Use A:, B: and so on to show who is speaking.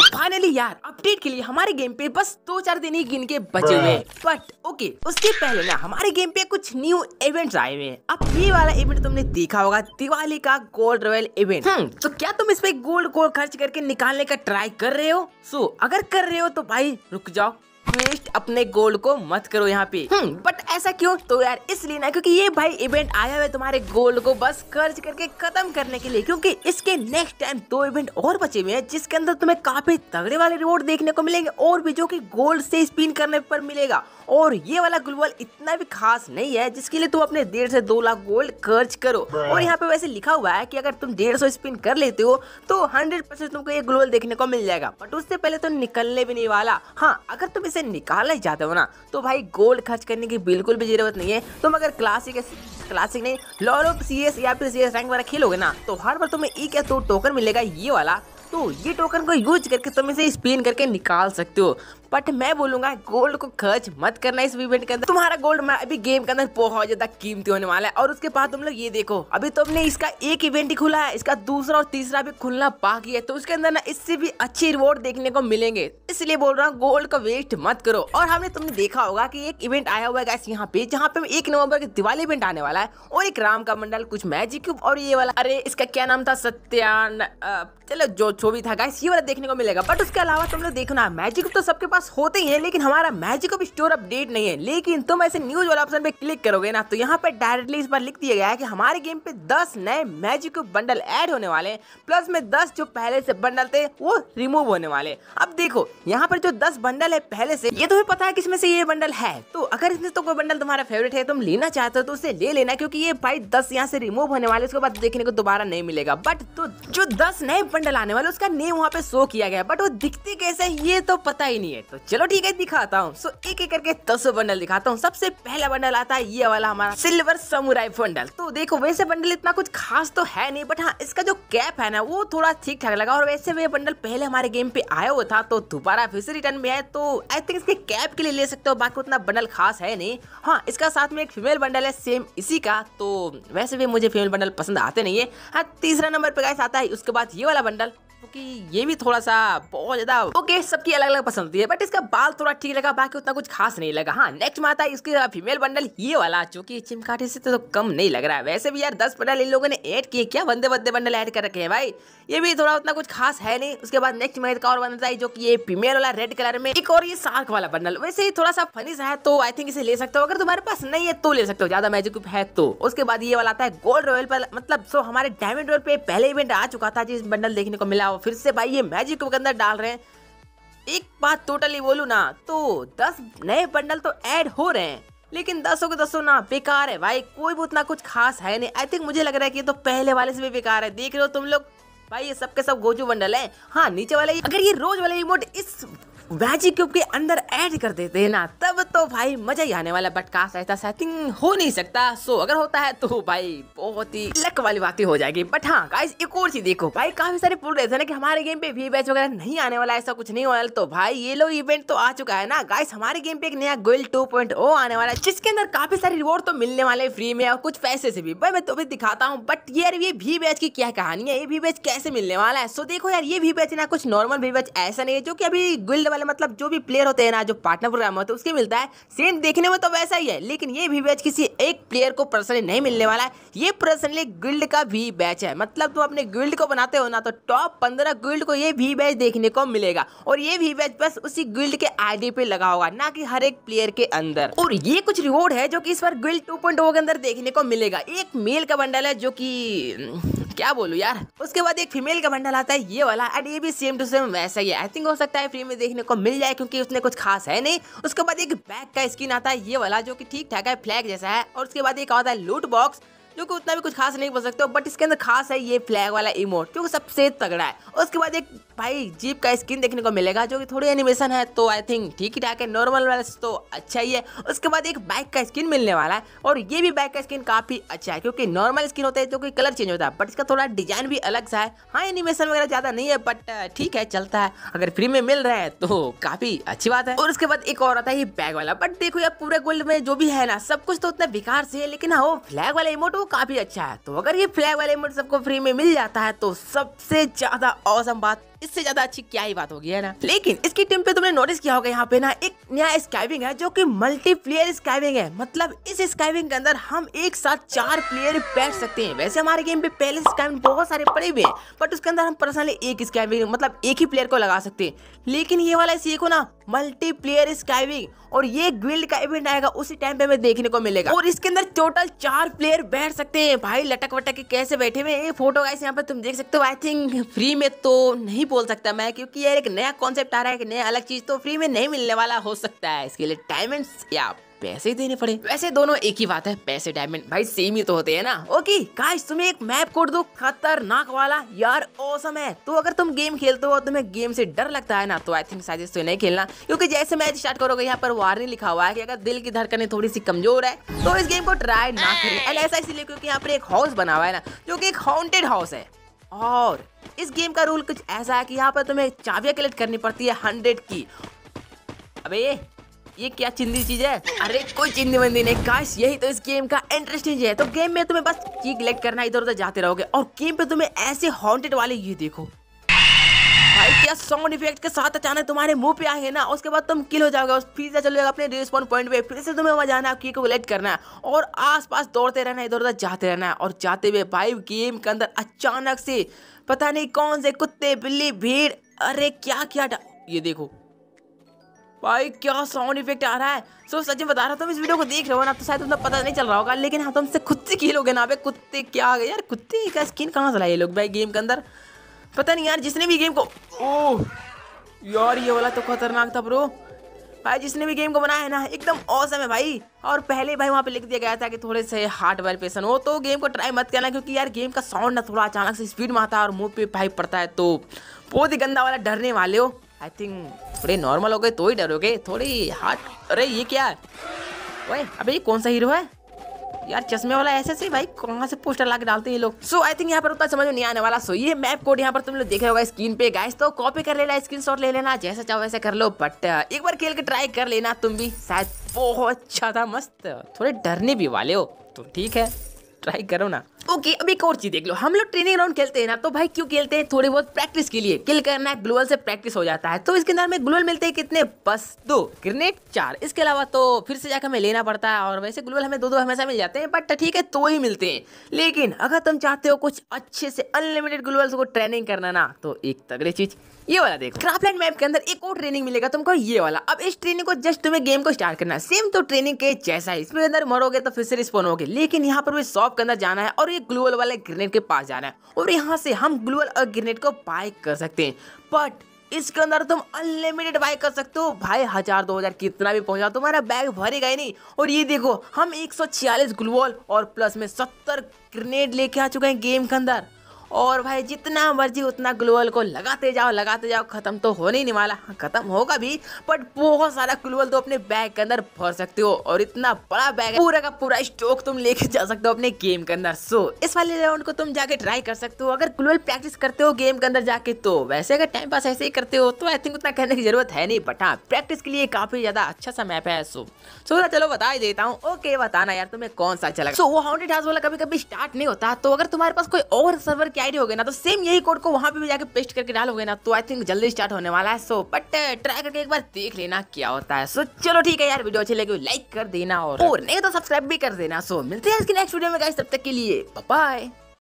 A: finally oh, यार update के लिए हमारे गेम पे बस दो चार दिन ही गिन के बचे हुए बट ओके उसके पहले ना हमारे गेम पे कुछ न्यू इवेंट्स आए हुए हैं अब ये वाला इवेंट तुमने देखा होगा दिवाली का गोल्ड रॉयल इवेंट तो क्या तुम इस पे गोल्ड को खर्च करके निकालने का ट्राई कर रहे हो सो अगर कर रहे हो तो भाई रुक जाओ वेस्ट अपने गोल्ड को मत करो यहाँ पे बट हम्म, ऐसा क्यों तो यार इसलिए ना क्योंकि ये भाई इवेंट आया हुआ है तुम्हारे गोल्ड को बस खर्च करके खत्म करने के लिए क्योंकि इसके नेक्स्ट टाइम दो इवेंट और बचे हुए हैं जिसके अंदर तुम्हें काफी तगड़े वाले रिवॉर्ड देखने को मिलेंगे और भी जो की गोल्ड से स्पिन करने पर मिलेगा और ये वाला ग्लोबल इतना भी खास नहीं है जिसके लिए तुम अपने डेढ़ से दो लाख गोल्ड खर्च करो और यहाँ पे वैसे लिखा हुआ है कि अगर तुम डेढ़ सौ स्पिन कर लेते हो तो हंड्रेड परसेंट तुमको ये ग्लोबल देखने को मिल जाएगा बट उससे पहले तो निकलने भी नहीं वाला हाँ अगर तुम से निकाले ही जाता हो ना तो भाई गोल्ड खर्च करने की बिल्कुल भी जरूरत नहीं है तुम अगर क्लासिक क्लासिक नहीं लॉल ऑफ सी या फिर सी रैंक वाला खेलोगे ना तो हर बार तुम्हें एक या दो टोकन मिलेगा ये वाला तो ये टोकन को यूज करके तुम इसे स्पिन करके निकाल सकते हो बट मैं बोलूंगा गोल्ड को खर्च मत करना इस इवेंट के अंदर तुम्हारा गोल्ड मैं अभी गेम के अंदर बहुत ज्यादा कीमती होने वाला है और उसके बाद तुम लोग ये देखो अभी तुमने इसका एक इवेंट ही खुला है इसका दूसरा और तीसरा भी खुलना बाकी है तो उसके अंदर ना इससे भी अच्छे रिवॉर्ड देखने को मिलेंगे इसलिए बोल रहा हूँ गोल्ड को वेस्ट मत करो और हमने तुमने देखा होगा की एक इवेंट आया हुआ है यहाँ पे जहाँ पे एक नवम्बर के दिवाली इवेंट आने वाला है और एक राम का मंडल कुछ मैजिक और ये वाला अरे इसका क्या नाम था सत्यान चलो जो जो भी था गाइस ये वाला देखने को मिलेगा बट उसके अलावा तुम लोग देखना मैजिक तो सबके पास होते ही है लेकिन हमारा मैजिक स्टोर अपडेट नहीं है लेकिन तुम ऐसे न्यूज वाला ऑप्शन पे क्लिक करोगे ना तो यहाँ पे डायरेक्टली इस बार लिख दिया गया है कि हमारे गेम पे दस नए मैजिक बंडल एड होने वाले प्लस में दस जो पहले से बंडल थे वो रिमूव होने वाले अब देखो यहाँ पर जो दस बंडल है पहले से ये तुम्हें पता है किसमें से ये बंडल है तो अगर इसमें तो कोई बंडल तुम्हारा फेवरेट है तुम लेना चाहते हो तो उसे ले लेना क्योंकि ये भाई दस यहाँ से रिमूव होने वाले उसके बाद देखने को दोबारा नहीं मिलेगा बट तो जो दस नए बंडल आने वाले उसका नेम वहाँ पे शो किया गया बट वो दिखते कैसे ये तो पता ही नहीं है तो चलो ठीक है दिखाता हूँ सो एक एक करके दसों बंडल दिखाता हूँ सबसे पहला बंडल आता है ये वाला हमारा सिल्वर समुराई बंडल तो देखो वैसे बंडल इतना कुछ खास तो है नहीं बट हाँ इसका जो कैप है ना वो थोड़ा ठीक ठाक लगा और वैसे वे बंडल पहले हमारे गेम पे आया हुआ था तो दोबारा फिर से रिटर्न में आए तो आई थिंक इसके कैप के लिए ले सकते हो बाकी उतना बंडल खास है नहीं हाँ इसका साथ में एक फीमेल बंडल है सेम इसी का तो वैसे भी मुझे फीमेल बंडल पसंद आते नहीं है हाँ तीसरा नंबर पे गाइस आता है उसके बाद ये वाला बंडल क्योंकि ये भी थोड़ा सा बहुत ज्यादा ओके सबकी अलग अलग पसंद है बट इसका बाल थोड़ा ठीक लगा बाकी उतना कुछ खास नहीं लगा हाँ नेक्स्ट में आता है इसके फीमेल बंडल ये वाला जो की चिमकाटे से तो कम नहीं लग रहा है वैसे भी यार दस बंडल इन लोगों ने एड किए क्या बंदे बंदे बंडल एड कर रखे हैं भाई ये भी थोड़ा उतना कुछ खास है नहीं उसके बाद नेक्स्ट में का और बंडल है जो की फीमेल वाला रेड कलर में एक और ये सार्क वाला बंडल वैसे ही थोड़ा सा फनी सा है तो आई थिंक इसे ले सकते हो अगर तुम्हारे पास नहीं है तो ले सकते हो ज्यादा मैजिक है तो उसके बाद ये वाला आता है गोल्ड रॉयल पर मतलब सो हमारे डायमंड रॉयल पे पहले इवेंट आ चुका था जिस बंडल देखने को मिला अलावा फिर से भाई ये मैजिक को अंदर डाल रहे हैं एक बात टोटली बोलू ना तो दस नए बंडल तो ऐड हो रहे हैं लेकिन दसों के दसों ना बेकार है भाई कोई भी उतना कुछ खास है नहीं आई थिंक मुझे लग रहा है कि ये तो पहले वाले से भी बेकार है देख रहे हो तुम लोग भाई ये सबके सब गोजू बंडल है हाँ नीचे वाले अगर ये रोज वाले इमोट इस वेजी क्यूब के अंदर ऐड कर देते हैं ना तब तो भाई मजा ही आने वाला बट कास्ट ऐसा सेटिंग हो नहीं सकता सो अगर होता है तो भाई बहुत ही लक वाली बातें हो जाएगी बट हाँ गाइस एक और चीज देखो भाई काफी सारे बोल रहे थे ना कि हमारे गेम पे वी बैच वगैरह नहीं आने वाला ऐसा कुछ नहीं होने तो भाई ये लो इवेंट तो आ चुका है ना गाइस हमारे गेम पे एक नया गोल टू oh आने वाला है जिसके अंदर काफी सारे रिवॉर्ड तो मिलने वाले फ्री में और कुछ पैसे से भी भाई मैं तुम्हें तो दिखाता हूँ बट यार ये भी बैच की क्या कहानी है ये भी बैच कैसे मिलने वाला है सो देखो यार ये भी बैच ना कुछ नॉर्मल भी बैच ऐसा नहीं है जो की अभी गोल्ड वाले मतलब जो भी प्लेयर होते हैं ना जो पार्टनर प्रोग्राम होते हैं उसके मिलता है सेम देखने में तो वैसा ही है लेकिन ये भी बैच किसी एक प्लेयर को पर्सनली नहीं मिलने वाला है ये पर्सनली गिल्ड का भी बैच है मतलब तुम अपने गिल्ड को बनाते हो ना तो टॉप पंद्रह गिल्ड को ये भी बैच देखने को मिलेगा और ये भी बैच बस उसी गिल्ड के आईडी पे लगा होगा ना कि हर एक प्लेयर के अंदर और ये कुछ रिवॉर्ड है जो कि इस बार गिल्ड टू oh के अंदर देखने को मिलेगा एक मेल का बंडल है जो कि हम्म, क्या बोलू यार उसके बाद एक फीमेल का बंडल आता है ये वाला एंड ये भी सेम टू सेम वैसा ही है आई थिंक हो सकता है फ्री में देखने देखने को मिल जाए क्योंकि उसने कुछ खास है नहीं उसके बाद एक बैग का स्किन आता है ये वाला जो कि ठीक ठाक है फ्लैग जैसा है और उसके बाद एक आता है लूट बॉक्स जो कि उतना भी कुछ खास नहीं बोल सकते हो बट इसके अंदर खास है ये फ्लैग वाला इमोट जो सबसे तगड़ा है और उसके बाद एक भाई जीप का स्किन देखने को मिलेगा जो कि थोड़ी एनिमेशन है तो आई थिंक ठीक ठाक है नॉर्मल वाले तो अच्छा ही है उसके बाद एक बाइक का स्किन मिलने वाला है और ये भी बाइक का स्किन काफ़ी अच्छा है क्योंकि नॉर्मल स्किन होता है जो कि कलर चेंज होता है बट इसका थोड़ा डिजाइन भी अलग सा है हाँ एनिमेशन वगैरह ज़्यादा नहीं है बट ठीक है चलता है अगर फ्री में मिल रहा है तो काफ़ी अच्छी बात है और उसके बाद एक और आता है ये बैग वाला बट देखो यार पूरे गोल्ड में जो भी है ना सब कुछ तो उतना बेकार से है लेकिन हाँ वो फ्लैग वाला इमोट वो काफ़ी अच्छा है तो अगर ये फ्लैग वाले इमोट सबको फ्री में मिल जाता है तो सबसे ज़्यादा औसम बात इससे ज्यादा अच्छी क्या ही बात होगी है ना लेकिन इसकी टीम पे तुमने नोटिस किया होगा यहाँ पे ना एक नया स्काइविंग है जो की मल्टीप्लेयर स्काइविंग है मतलब इस स्काइविंग के अंदर हम एक साथ चार प्लेयर बैठ सकते हैं वैसे हमारे गेम पे पहले स्काइविंग बहुत सारे पड़े हुए हैं बट उसके अंदर हम पर्सनली एक स्काइविंग मतलब एक ही प्लेयर को लगा सकते हैं लेकिन ये वाला सीखो को ना मल्टीप्लेयर स्काइविंग और ये ग्रिल्ड का इवेंट आएगा उसी टाइम पे हमें देखने को मिलेगा और इसके अंदर टोटल चार प्लेयर बैठ सकते हैं भाई लटक वटक के कैसे बैठे हुए फोटो गाइस यहाँ पे तुम देख सकते हो आई थिंक फ्री में तो नहीं बोल सकता मैं क्योंकि यार एक नया कॉन्सेप्ट आ रहा है एक नया अलग चीज तो फ्री में नहीं मिलने वाला हो सकता है इसके लिए टाइम एंड या पैसे देने पड़े वैसे दोनों एक ही बात है पैसे डायमंड भाई सेम ही तो होते हैं ना ओके गाइस तुम्हें एक मैप कोड दो खतरनाक वाला यार ओसम है तो अगर तुम गेम खेलते हो तुम्हें गेम से डर लगता है ना तो आई थिंक साइजेस तो नहीं खेलना क्योंकि जैसे मैच स्टार्ट करोगे यहाँ पर वार्निंग लिखा हुआ है की अगर दिल की धड़कने थोड़ी सी कमजोर है तो इस गेम को ट्राई ना करें ऐसा इसलिए क्योंकि यहाँ पर एक हाउस बना हुआ है ना जो की एक हॉन्टेड हाउस है और इस गेम का रूल कुछ ऐसा है कि यहाँ पर तुम्हें चाबियां कलेक्ट करनी पड़ती है हंड्रेड की अबे ये क्या चिंदी चीज है अरे कोई चिंदी बंदी नहीं काश यही तो इस गेम का इंटरेस्टिंग चीज है तो गेम में तुम्हें बस की कलेक्ट करना इधर उधर जाते रहोगे और गेम पे तुम्हें ऐसे हॉन्टेड वाले ये देखो भाई क्या साउंड इफेक्ट के साथ अचानक तुम्हारे मुंह पे आए ना उसके बाद तुम किल हो जाओगे फिर से चले जाओगे अपने रिस्पॉन्ड पॉइंट पे फिर से तुम्हें वहाँ जाना है की को कलेक्ट करना है और आसपास दौड़ते रहना इधर उधर जाते रहना है और जाते हुए भाई गेम के अंदर अचानक से पता नहीं कौन से कुत्ते बिल्ली भीड़ अरे क्या क्या ये देखो भाई क्या साउंड इफेक्ट आ रहा है सो सच में बता रहा तुम इस वीडियो को देख रहे हो ना तो शायद तुम्हें पता नहीं चल रहा होगा लेकिन हम हाँ, तुमसे खुद से खेलोगे ना पे कुत्ते क्या आ गए यार कुत्ते का स्किन कहाँ से लाए ये लोग भाई गेम के अंदर पता नहीं यार जिसने भी गेम को ओह यार ये वाला तो खतरनाक था ब्रो भाई जिसने भी गेम को बनाया है ना एकदम औसम है भाई और पहले भाई वहाँ पे लिख दिया गया था कि थोड़े से हार्ट वाले पेशन हो तो गेम को ट्राई मत करना क्योंकि यार गेम का साउंड ना थोड़ा अचानक से स्पीड में आता है और मुंह पे भाई पड़ता है तो बहुत ही गंदा वाला डरने वाले हो आई थिंक थोड़े नॉर्मल हो गए तो ही डरोगे थोड़ी हार्ट अरे ये क्या है अभी कौन सा हीरो है यार चश्मे वाला ऐसे से भाई कहाँ से पोस्टर ला डालते हैं ये लोग सो आई थिंक यहाँ पर उतना समझ में नहीं आने वाला सो ये मैप कोड यहाँ पर तुम लोग देखे होगा स्क्रीन पे गाइस तो कॉपी कर लेना स्क्रीन शॉट ले लेना जैसा चाहो वैसे कर लो बट uh, एक बार खेल के ट्राई कर लेना तुम भी शायद बहुत अच्छा था मस्त थोड़े डरने भी वाले हो तो ठीक है ट्राई करो ना ओके okay, अब एक और चीज़ देख लो हम लोग ट्रेनिंग राउंड खेलते हैं ना तो भाई क्यों खेलते हैं थोड़ी बहुत प्रैक्टिस के लिए किल करना है ग्लोअल से प्रैक्टिस हो जाता है तो इसके अंदर में ग्लोअल मिलते हैं कितने बस दो ग्रेनेड चार इसके अलावा तो फिर से जाकर हमें लेना पड़ता है और वैसे ग्लोअल हमें दो दो हमेशा मिल जाते हैं बट ठीक है तो ही मिलते हैं लेकिन अगर तुम चाहते हो कुछ अच्छे से अनलिमिटेड ग्लोअल्स को ट्रेनिंग करना ना तो एक तगड़ी चीज़ ये वाला देखो क्राफ्टलैंड मैप के अंदर एक और ट्रेनिंग मिलेगा तुमको ये वाला अब इस ट्रेनिंग को जस्ट तुम्हें गेम को स्टार्ट करना है सेम तो ट्रेनिंग के जैसा है इसमें अंदर मरोगे तो फिर से रिस्पोन होगे लेकिन यहाँ पर भी शॉप के अंदर जाना है और ये ग्लूअल वाले ग्रेनेड के पास जाना है और यहाँ से हम ग्लूअल और ग्रेनेड को बाय कर सकते हैं बट इसके अंदर तुम अनलिमिटेड बाय कर सकते हो भाई हजार दो हजार कितना भी पहुंचा तुम्हारा बैग भरेगा ही नहीं और ये देखो हम 146 ग्लूअल और प्लस में 70 ग्रेनेड लेके आ चुके हैं गेम के अंदर और भाई जितना मर्जी उतना ग्लोअल को लगाते जाओ लगाते जाओ ख़त्म तो होने ही नहीं वाला हाँ, ख़त्म होगा भी बट बहुत सारा ग्लोअल तो अपने बैग के अंदर भर सकते हो और इतना बड़ा बैग पूरा का पूरा स्टॉक तुम लेके जा सकते हो अपने गेम के अंदर सो इस वाले राउंड को तुम जाके ट्राई कर सकते हो अगर ग्लोअल प्रैक्टिस करते हो गेम के अंदर जाके तो वैसे अगर टाइम पास ऐसे ही करते हो तो आई थिंक उतना कहने की जरूरत है नहीं बट हाँ प्रैक्टिस के लिए काफ़ी ज़्यादा अच्छा सा मैप है सो सो चलो बता ही देता हूँ ओके बताना यार तुम्हें कौन सा चला अच्छा सो वो हाउंडेड हाउस वाला कभी कभी स्टार्ट नहीं होता तो अगर तुम्हारे पास कोई और सर्वर क्या हो होगी ना तो सेम यही कोड को वहाँ पे भी जाके पेस्ट करके डालोगे ना तो आई थिंक जल्दी स्टार्ट होने वाला है सो बट ट्राई करके एक बार देख लेना क्या होता है सो चलो ठीक है यार वीडियो अच्छी लगी लाइक कर देना और नहीं तो सब्सक्राइब भी कर देना सो मिलते हैं इसके नेक्स्ट वीडियो में गाइस तब तक के लिए बाय